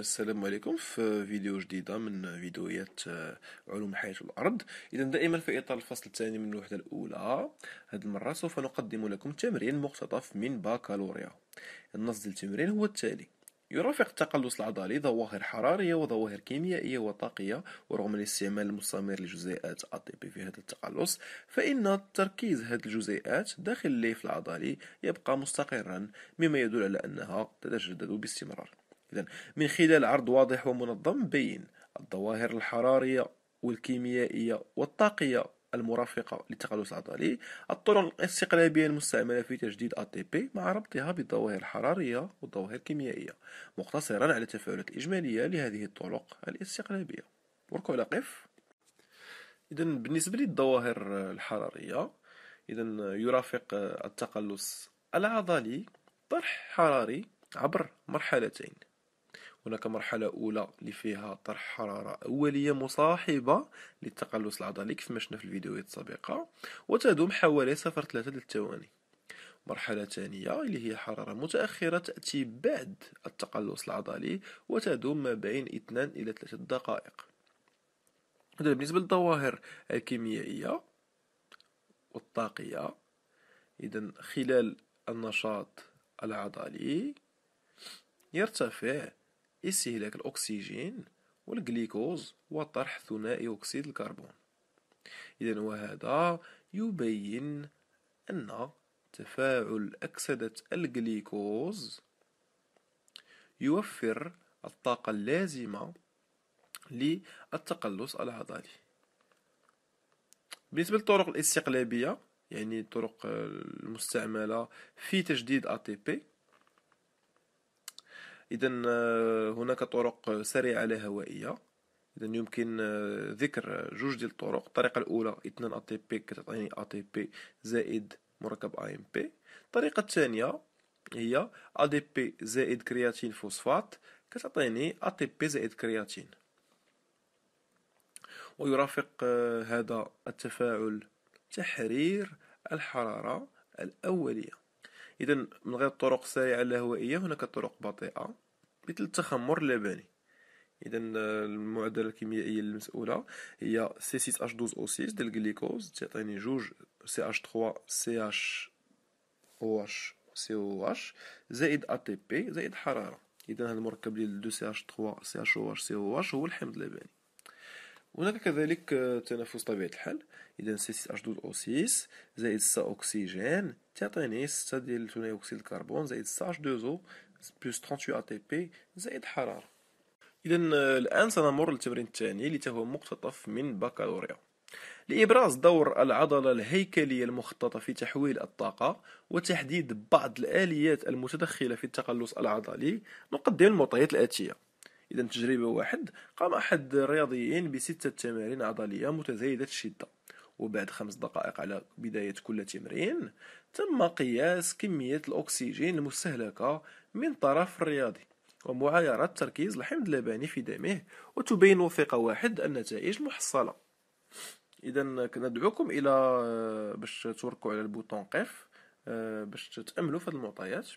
السلام عليكم في فيديو جديدة من فيديوهات آه، علوم الحياة والأرض إذا دائما في إطار الفصل الثاني من الوحدة الأولى هذه المرة سوف نقدم لكم تمرين مقتطف من باكالوريا النص التمرين هو التالي يرافق التقلص العضلي ظواهر حرارية وظواهر كيميائية وطاقية ورغم الاستعمال المستمر لجزيئات ATP في هذا التقلص فإن تركيز هذه الجزيئات داخل الليف العضلي يبقى مستقرا مما يدل على أنها تتجدد باستمرار إذا من خلال عرض واضح ومنظم بين الظواهر الحرارية والكيميائية والطاقية المرافقة للتقلص العضلي الطرق الاستقلابية المستعملة في تجديد ATP مع ربطها بالظواهر الحرارية والظواهر الكيميائية مقتصرا على التفاعلات الإجمالية لهذه الطرق الاستقلابية وركو على قف إذا بالنسبة للظواهر الحرارية إذا يرافق التقلص العضلي طرح حراري عبر مرحلتين هناك مرحلة أولى اللي فيها طرح حرارة أولية مصاحبة للتقلص العضلي كيف شفنا في الفيديوهات السابقة وتدوم حوالي 0.3 للثواني مرحلة ثانية اللي هي حرارة متأخرة تأتي بعد التقلص العضلي وتدوم ما بين 2 إلى 3 دقائق هذا بالنسبة للظواهر الكيميائية والطاقية إذا خلال النشاط العضلي يرتفع استهلاك الأكسجين والجليكوز وطرح ثنائي أكسيد الكربون إذا وهذا يبين أن تفاعل أكسدة الجليكوز يوفر الطاقة اللازمة للتقلص العضلي بالنسبة للطرق الاستقلابية يعني الطرق المستعملة في تجديد ATP إذا آه، هناك طرق سريعة لا هوائية إذا يمكن آه، ذكر جوج ديال الطرق الطريقة الأولى 2 أتي بي كتعطيني أتي بي زائد مركب أي إم بي الطريقة الثانية هي دي بي زائد كرياتين فوسفات كتعطيني تي بي زائد كرياتين ويرافق آه، هذا التفاعل تحرير الحرارة الأولية إذا من غير الطرق السريعة الهوائيه هناك طرق بطيئة مثل التخمر اللبني إذا المعادلة الكيميائية المسؤولة هي c 6 h 12 o 6 ديال الجليكوز تعطيني جوج ch 3 CH OH COH زائد ATP زائد حرارة إذا هذا المركب ديال 2 ch 3 سي اش او هو الحمض اللبني هناك كذلك تنفس طبيعة الحال إذا سي سي أش 2 او 6 زائد سا اوكسجين تعطيني 6 ديال ثاني أكسيد الكربون زائد سا أش 2 او بلس 38 أتي بي زائد حرارة إذا الآن سنمر للتمرين الثاني اللي هو مقتطف من بكالوريا لإبراز دور العضلة الهيكلية المخططة في تحويل الطاقة وتحديد بعض الآليات المتدخلة في التقلص العضلي نقدم المعطيات الآتية إذا تجربة واحد قام أحد الرياضيين بستة تمارين عضلية متزايدة الشدة وبعد خمس دقائق على بداية كل تمرين تم قياس كمية الأكسجين المستهلكة من طرف الرياضي ومعايرة تركيز الحمض اللبني في دمه وتبين وثيقة واحد النتائج المحصلة إذا ندعوكم إلى آه، باش تركوا على البوطون قف آه، باش تتأملوا في هذه المعطيات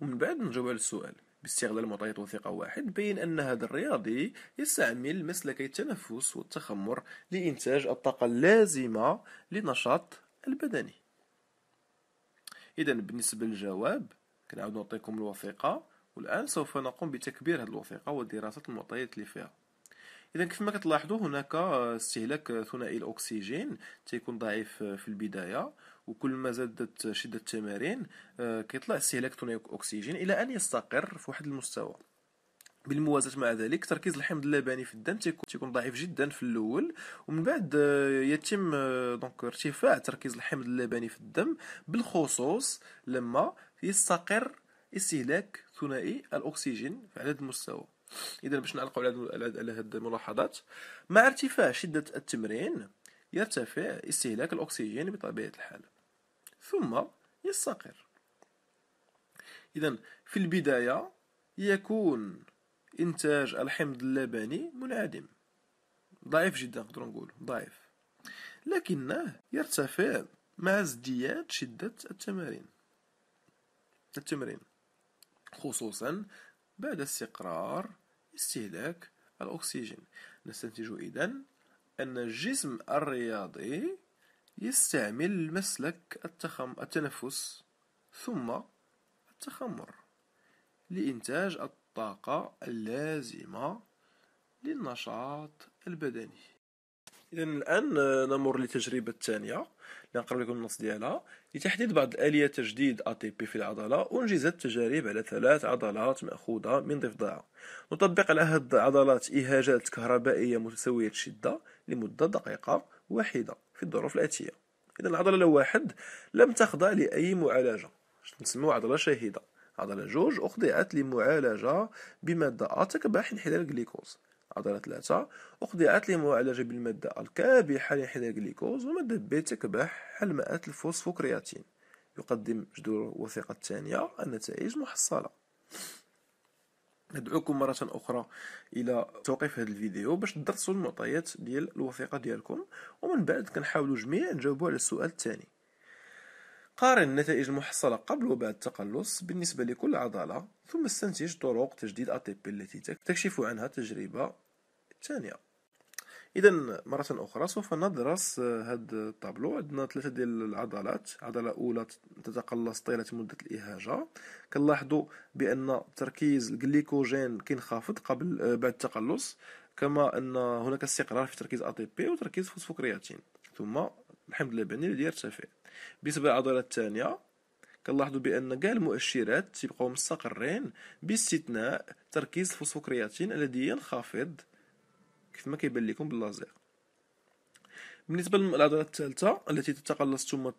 ومن بعد نجاوب على السؤال باستغلال معطيات وثيقة واحد بين أن هذا الرياضي يستعمل مسلكي التنفس والتخمر لإنتاج الطاقة اللازمة للنشاط البدني إذا بالنسبة للجواب كنعاود نعطيكم الوثيقة والآن سوف نقوم بتكبير هذه الوثيقة ودراسة المعطيات اللي فيها اذا كيف ما كتلاحظوا هناك استهلاك ثنائي الاكسجين تيكون ضعيف في البدايه وكل ما زادت شده التمارين آه، كيطلع استهلاك ثنائي الاكسجين الى ان يستقر في واحد المستوى بالموازاة مع ذلك تركيز الحمض اللبني في الدم تيكون ضعيف جدا في الاول ومن بعد آه، يتم آه، دونك ارتفاع تركيز الحمض اللبني في الدم بالخصوص لما يستقر استهلاك ثنائي الاكسجين في عدد المستوى اذا باش نعلقوا على هذه الملاحظات مع ارتفاع شده التمرين يرتفع استهلاك الاكسجين بطبيعه الحال ثم يستقر اذا في البدايه يكون انتاج الحمض اللبني منعدم ضعيف جدا نقدر نقول ضعيف لكنه يرتفع مع ازدياد شده التمارين التمرين خصوصا بعد استقرار استهلاك الأكسجين نستنتج إذا أن الجسم الرياضي يستعمل مسلك التخم التنفس ثم التخمر لإنتاج الطاقة اللازمة للنشاط البدني إذا الآن نمر للتجربة الثانية نقرب يعني لكم النص ديالها لتحديد بعض الآلية تجديد ATP في العضلة أنجزت تجارب على ثلاث عضلات مأخوذة من ضفدعة نطبق على هذه العضلات اهاجات كهربائية متساوية الشدة لمدة دقيقة واحدة في الظروف الآتية إذا العضلة واحد لم تخضع لأي معالجة نسموها عضلة شهيدة عضلة جوج أخضعت لمعالجة بمادة ا تكبح انحدار الجليكوز عضلة ثلاثة أخضعت لمعالجة بالمادة الكابحة لانحدار الجليكوز ومادة بيتا مئات الفوسفو الفوسفوكرياتين يقدم جدول الوثيقة الثانية النتائج محصلة ندعوكم مرة أخرى إلى توقيف هذا الفيديو باش تدرسوا المعطيات ديال الوثيقة ديالكم ومن بعد كنحاولوا جميع نجاوبوا على السؤال الثاني قارن النتائج المحصلة قبل وبعد التقلص بالنسبة لكل عضلة ثم استنتج طرق تجديد ATP التي تكشف عنها تجربة الثانية اذا مرة اخرى سوف ندرس هذا الطابلو عندنا ثلاثة ديال العضلات عضلة اولى تتقلص طيلة مدة الاهاجة كنلاحظوا بان تركيز الجليكوجين كينخفض قبل آه، بعد التقلص كما ان هناك استقرار في تركيز اي بي وتركيز فوسفوكرياتين ثم الحمض اللبني الذي يرتفع بالنسبة للعضلة الثانية كنلاحظوا بان كاع المؤشرات تبقاو مستقرين باستثناء تركيز الفوسفوكرياتين الذي ينخفض كيف ما كيبان لكم باللازير بالنسبه للعضله الثالثه التي تتقلص ثم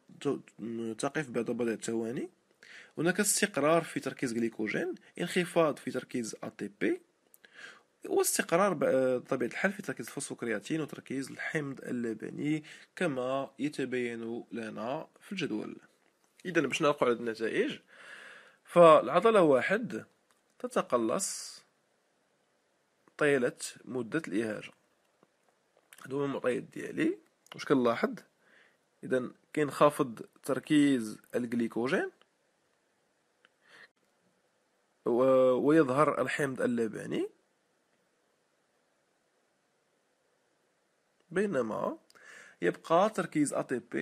تقف بعد بضع ثواني هناك استقرار في تركيز جليكوجين انخفاض في تركيز اتي بي واستقرار بطبيعة الحال في تركيز الفوسفوكرياتين وتركيز الحمض اللبني كما يتبين لنا في الجدول إذا باش نلقاو على النتائج فالعضلة واحد تتقلص طيلت مدة الإهاجة هادو هما المعطيات ديالي واش كنلاحظ إذا كينخفض تركيز الجليكوجين ويظهر الحمض اللبني بينما يبقى تركيز ATP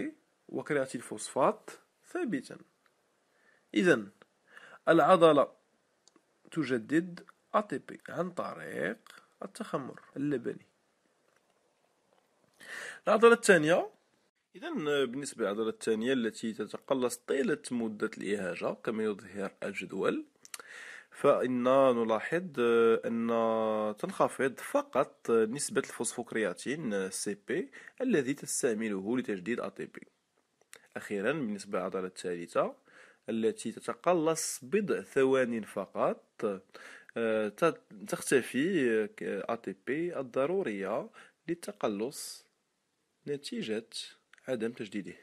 وكرياتين الفوسفات ثابتا إذا العضلة تجدد أطبي عن طريق التخمر اللبني العضلة الثانية إذا بالنسبة للعضلة الثانية التي تتقلص طيلة مدة الإهاجة كما يظهر الجدول فإن نلاحظ أن تنخفض فقط نسبة الفوسفوكرياتين سي بي الذي تستعمله لتجديد أطبي أخيرا بالنسبة للعضلة الثالثة التي تتقلص بضع ثوان فقط آه، تختفي آه، ATP الضرورية للتقلص نتيجة عدم تجديده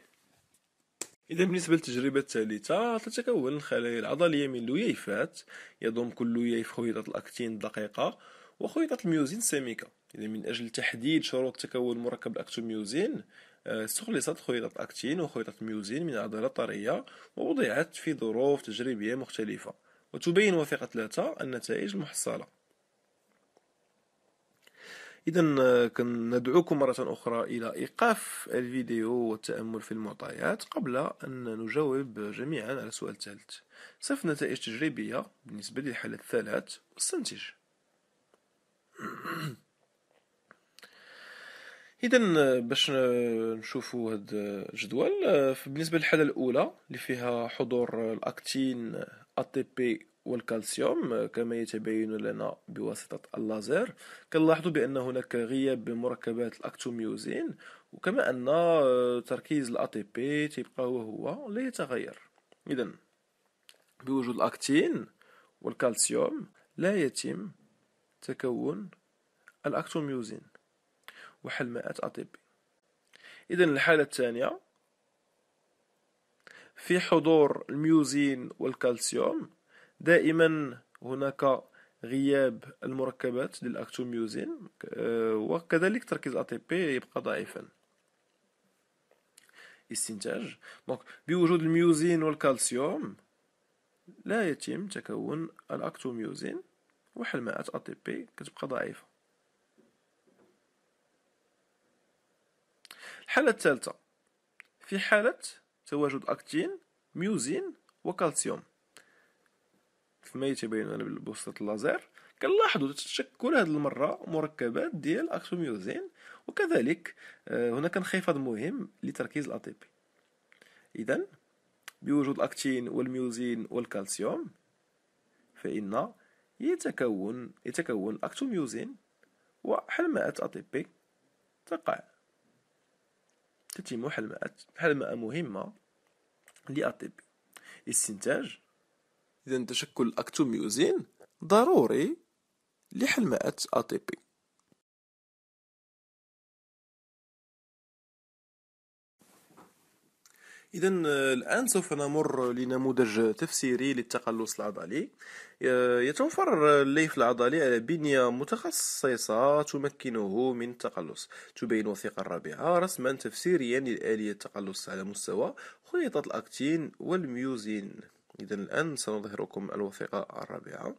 إذا بالنسبة للتجربة الثالثة تتكون الخلايا العضلية من لويفات يضم كل لويف خيوطة الأكتين الدقيقة وخيوطة الميوزين السميكة إذا من أجل تحديد شروط تكون مركب الأكتوميوزين آه، استخلصت خيوطة الأكتين وخيوطة الميوزين من عضلة طرية ووضعت في ظروف تجريبية مختلفة وتبين وثيقة ثلاثة النتائج المحصلة إذا آه، ندعوكم مرة أخرى إلى إيقاف الفيديو والتأمل في المعطيات قبل أن نجاوب جميعا على السؤال الثالث صف نتائج تجريبية بالنسبة للحالات الثالث واستنتج اذا آه، باش آه، نشوفوا هاد الجدول بالنسبه للحاله الاولى اللي فيها حضور الاكتين ATP والكالسيوم كما يتبين لنا بواسطة اللازر كنلاحظوا بأن هناك غياب بمركبات الأكتوميوزين وكما أن تركيز الأ تبقى هو هو وهو لا يتغير إذا بوجود الأكتين والكالسيوم لا يتم تكون الأكتوميوزين وحل مائة ATP إذن إذا الحالة الثانية في حضور الميوزين والكالسيوم دائما هناك غياب المركبات للأكتوميوزين آه، وكذلك تركيز بي يبقى ضعيفا استنتاج دونك بوجود الميوزين والكالسيوم لا يتم تكون الأكتوميوزين وحلماءة بي كتبقى ضعيفة الحالة الثالثة في حالة تواجد أكتين ميوزين وكالسيوم كما يتبين انا بواسطة اللازير كنلاحظوا تتشكل هذه المرة مركبات ديال أكتوميوزين وكذلك آه، هناك انخفاض مهم لتركيز الأطيبي إذا بوجود الأكتين والميوزين والكالسيوم فإن يتكون يتكون أكتوميوزين وحلماء أطيبي تقع تتم حلمات حلماء مهمة للطب استنتاج إذا تشكل أكتوميوزين ضروري لحلماء أطبي إذا آه، الآن سوف نمر لنموذج تفسيري للتقلص العضلي آه، يتوفر الليف العضلي على بنية متخصصة تمكنه من التقلص تبين وثيقة الرابعة رسما تفسيريا لآلية التقلص على مستوى خريطة الأكتين والميوزين إذا الآن سنظهركم الوثيقة الرابعة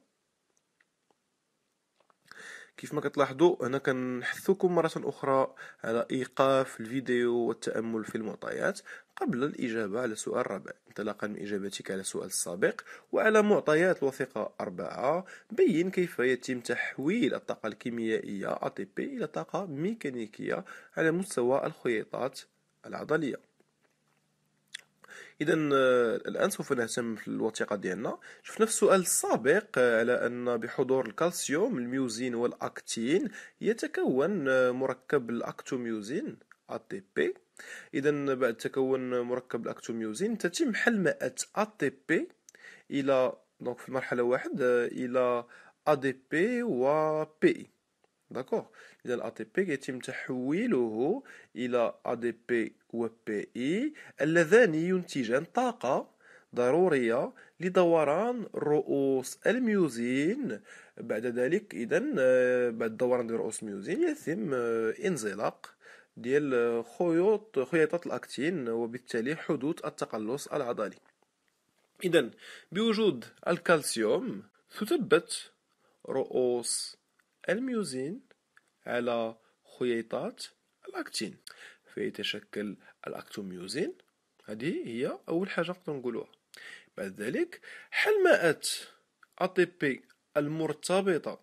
كيف ما كتلاحظوا هنا كنحثكم مرة أخرى على إيقاف الفيديو والتأمل في المعطيات قبل الإجابة على السؤال الرابع انطلاقا من إجابتك على السؤال السابق وعلى معطيات الوثيقة أربعة بين كيف يتم تحويل الطاقة الكيميائية ATP إلى طاقة ميكانيكية على مستوى الخيطات العضلية اذا آه، الان سوف نهتم في الوثيقه ديالنا شفنا في السؤال السابق آه، على ان بحضور الكالسيوم الميوزين والاكتين يتكون آه، مركب الاكتوميوزين ATP اذا بعد تكون مركب الاكتوميوزين تتم حل ا تي بي الى دونك في مرحله واحد الى ADP بي و بي داكوغ اذا ATP بي يتم تحويله الى ADP بي و بي اي اللذان ينتجان طاقه ضروريه لدوران رؤوس الميوزين بعد ذلك اذا بعد دوران رؤوس الميوزين يتم انزلاق ديال خيوط خياطة الأكتين وبالتالي حدوث التقلص العضلي إذا بوجود الكالسيوم تثبت رؤوس الميوزين على خيوطات الأكتين فيتشكل الأكتوميوزين هذه هي أول حاجة نقدر نقولوها بعد ذلك حلمات ATP المرتبطة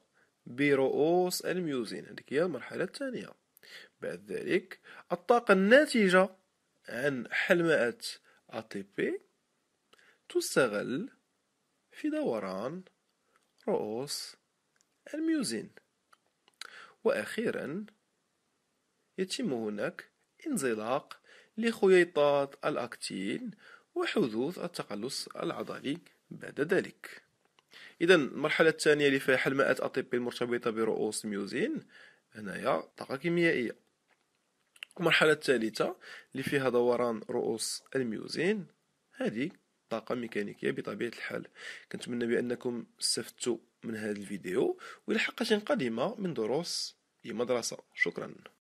برؤوس الميوزين هذيك هي المرحلة الثانية بعد ذلك الطاقة الناتجة عن حلماءة ATP تستغل في دوران رؤوس الميوزين وأخيرا يتم هناك انزلاق لخيطات الأكتين وحدوث التقلص العضلي بعد ذلك إذا المرحلة الثانية اللي فيها حلماءات ATP المرتبطة برؤوس ميوزين هنايا طاقة كيميائية المرحلة الثالثة اللي فيها دوران رؤوس الميوزين هذه طاقة ميكانيكية بطبيعة الحال كنتمنى بأنكم استفدتوا من هذا الفيديو وإلى حلقة قادمة من دروس المدرسة شكرا